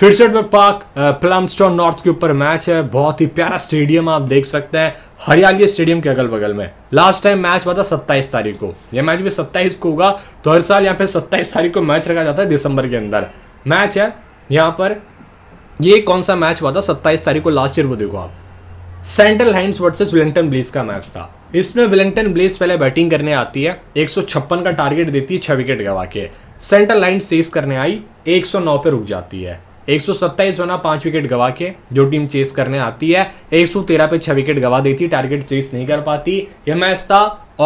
फिर से park प्लमस्टोन north के ऊपर मैच है बहुत ही प्यारा स्टेडियम आप देख सकते हैं हरियाली स्टेडियम के अगल बगल में लास्ट टाइम मैच हुआ था सत्ताईस तारीख को यह मैच भी सत्ताईस को होगा तो हर साल यहाँ पे सत्ताईस तारीख को मैच रखा जाता है दिसंबर के अंदर मैच है यहाँ पर ये कौन सा मैच हुआ था सत्ताईस तारीख को लास्ट ईयर वो देखो आप Central Hinds versus Wellington Blaze का मैच था इसमें विलिंगटन ब्लीज पहले बैटिंग करने आती है एक का टारगेट देती है छह विकेट गवा के सेंट्रल हैंड्स चेस करने आई 109 पे रुक जाती है एक सौ रन पांच विकेट गवा के जो टीम चेस करने आती है एक पे छह विकेट गवा देती टारगेट चेस नहीं कर पाती यह मैच था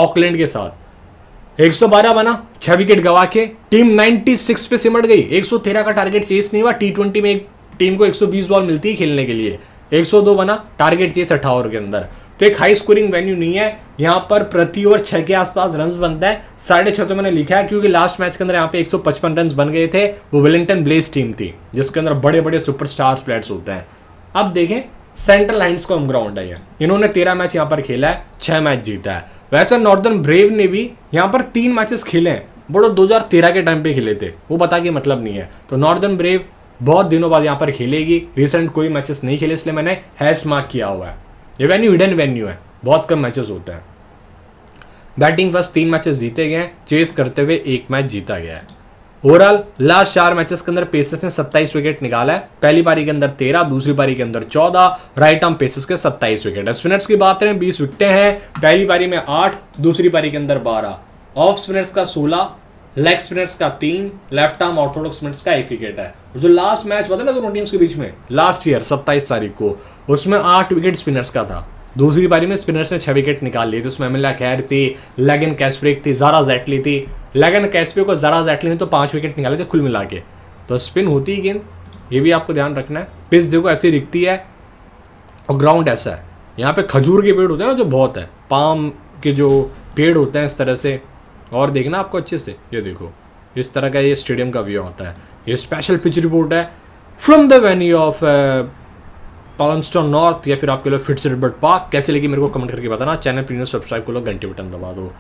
ऑकलैंड के साथ 112 बना छह विकेट गवा के टीम 96 पे सिमट गई 113 का टारगेट चेस नहीं हुआ टी में एक टीम को 120 बॉल मिलती है खेलने के लिए 102 बना टारगेट चेस अठावर के अंदर तो एक हाई स्कोरिंग वेन्यू नहीं है यहाँ पर प्रति ओवर छः के आसपास रन बनता है साढ़े छः तो मैंने लिखा है क्योंकि लास्ट मैच के अंदर यहाँ पे 155 रन बन गए थे वो विलिंगटन ब्लेज टीम थी जिसके अंदर बड़े बड़े सुपरस्टार प्लेयर्स होते हैं अब देखें सेंट्रल लाइन्स का ग्राउंड है ये इन्होंने तेरह मैच यहाँ पर खेला है छः मैच जीता है वैसे नॉर्दर्न ब्रेव ने भी यहाँ पर तीन मैचेस खेले हैं बड़ो दो के टाइम पे खेले थे वो बता के मतलब नहीं है तो नॉर्दर्न ब्रेव बहुत दिनों बाद यहाँ पर खेलेगी रिसेंट कोई मैचेस नहीं खेले इसलिए मैंने हैश मार्क किया हुआ है ये वेन्यू हिडन वेन्यू है बहुत कम मैचेस होते हैं बैटिंग फर्स्ट तीन मैचेस जीते गए चेस करते हुए एक मैच जीता गया है ओवरऑल लास्ट चार मैचेस के अंदर पेसर्स ने 27 विकेट निकाला है पहली पारी के अंदर 13 दूसरी पारी के अंदर 14 राइट आर्म पेसर्स के 27 विकेट स्पिनर्स की बात करें 20 विकटें हैं पहली पारी में 8 दूसरी पारी के अंदर 12 ऑफ स्पिनर्स का 16 लेग स्पिनर्स का तीन लेफ्ट आर्म ऑर्थोडॉक्स स्पिनर्स का एक विकेट है और जो लास्ट मैच हुआ था ना दोनों टीम्स के बीच में लास्ट ईयर सत्ताईस तारीख को उसमें आठ विकेट स्पिनर्स का था दूसरी पारी में स्पिनर्स ने छह विकेट निकाल लिए थे उसमें अमिला खैर थी लेगन ब्रेक थी जारा जैटली थी लेगन ब्रेक और जारा जैटली ने तो पांच विकेट निकाले थे कुल मिला के तो स्पिन होती है गेंद ये भी आपको ध्यान रखना है पिच देखो ऐसी दिखती है और ग्राउंड ऐसा है यहाँ पे खजूर के पेड़ होते हैं ना जो बहुत है पाम के जो पेड़ होते हैं इस तरह से और देखना आपको अच्छे से ये देखो इस तरह का ये स्टेडियम का व्यू होता है ये स्पेशल पिच रिपोर्ट है from the venue of Palmerston North या फिर आपके लिए फिट्स पार्क कैसे लगी मेरे को कमेंट करके बताना चैनल प्लीज सब्सक्राइब लो घंटे बटन दबा दो